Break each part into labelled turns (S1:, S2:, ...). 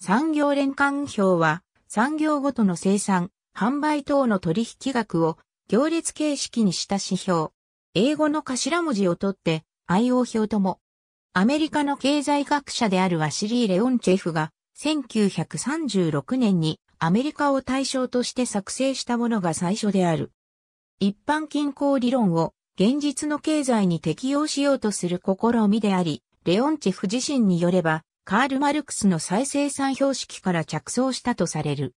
S1: 産業連関表は、産業ごとの生産、販売等の取引額を行列形式にした指標。英語の頭文字を取って、IO 表とも。アメリカの経済学者であるワシリー・レオンチェフが、1936年にアメリカを対象として作成したものが最初である。一般均衡理論を現実の経済に適用しようとする試みであり、レオンチェフ自身によれば、カール・マルクスの再生産標識から着想したとされる。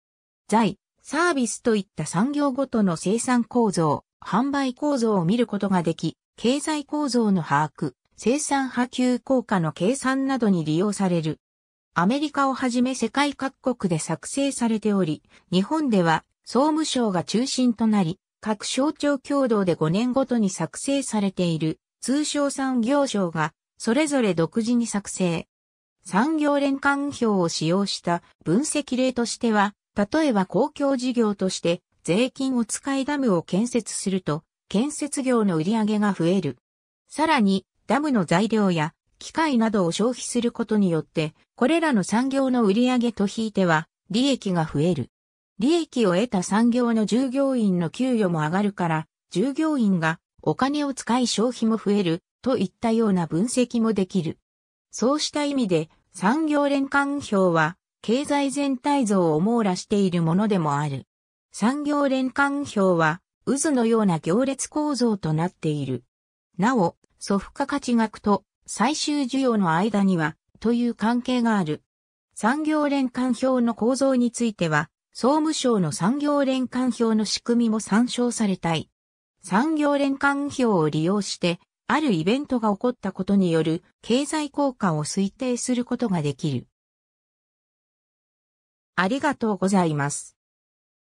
S1: 財、サービスといった産業ごとの生産構造、販売構造を見ることができ、経済構造の把握、生産波及効果の計算などに利用される。アメリカをはじめ世界各国で作成されており、日本では総務省が中心となり、各省庁共同で5年ごとに作成されている通商産業省がそれぞれ独自に作成、産業連関表を使用した分析例としては、例えば公共事業として税金を使いダムを建設すると、建設業の売り上げが増える。さらに、ダムの材料や機械などを消費することによって、これらの産業の売り上げと引いては、利益が増える。利益を得た産業の従業員の給与も上がるから、従業員がお金を使い消費も増えるといったような分析もできる。そうした意味で、産業連環表は、経済全体像を網羅しているものでもある。産業連環表は、渦のような行列構造となっている。なお、祖父価価値額と最終需要の間には、という関係がある。産業連環表の構造については、総務省の産業連環表の仕組みも参照されたい。産業連環表を利用して、あるイベントが起こったことによる経済効果を推定することができる。ありがとうございます。